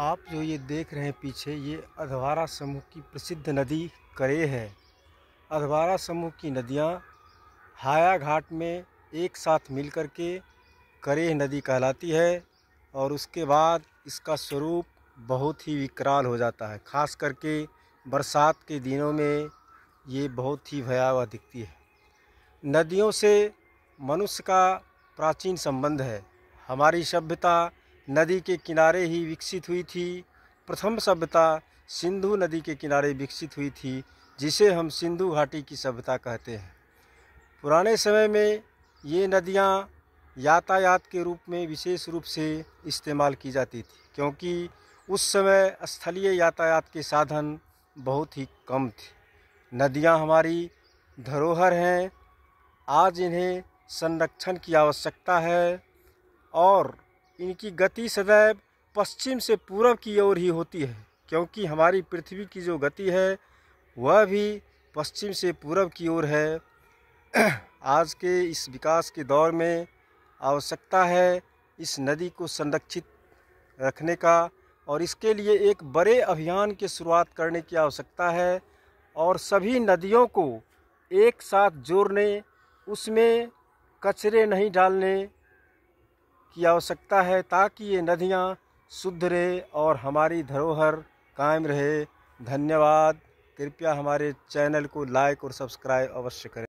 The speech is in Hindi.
आप जो ये देख रहे हैं पीछे ये अधवारा समूह की प्रसिद्ध नदी करे है अधवारा समूह की नदियाँ हाया घाट में एक साथ मिल के करेह नदी कहलाती है और उसके बाद इसका स्वरूप बहुत ही विकराल हो जाता है खास करके बरसात के दिनों में ये बहुत ही भयावह दिखती है नदियों से मनुष्य का प्राचीन संबंध है हमारी सभ्यता नदी के किनारे ही विकसित हुई थी प्रथम सभ्यता सिंधु नदी के किनारे विकसित हुई थी जिसे हम सिंधु घाटी की सभ्यता कहते हैं पुराने समय में ये नदियाँ यातायात के रूप में विशेष रूप से इस्तेमाल की जाती थी क्योंकि उस समय स्थलीय यातायात के साधन बहुत ही कम थे नदियाँ हमारी धरोहर हैं आज इन्हें संरक्षण की आवश्यकता है और इनकी गति सदैव पश्चिम से पूर्व की ओर ही होती है क्योंकि हमारी पृथ्वी की जो गति है वह भी पश्चिम से पूर्व की ओर है आज के इस विकास के दौर में आवश्यकता है इस नदी को संरक्षित रखने का और इसके लिए एक बड़े अभियान की शुरुआत करने की आवश्यकता है और सभी नदियों को एक साथ जोड़ने उसमें कचरे नहीं डालने की आवश्यकता है ताकि ये नदियाँ शुद्ध रहे और हमारी धरोहर कायम रहे धन्यवाद कृपया हमारे चैनल को लाइक और सब्सक्राइब अवश्य करें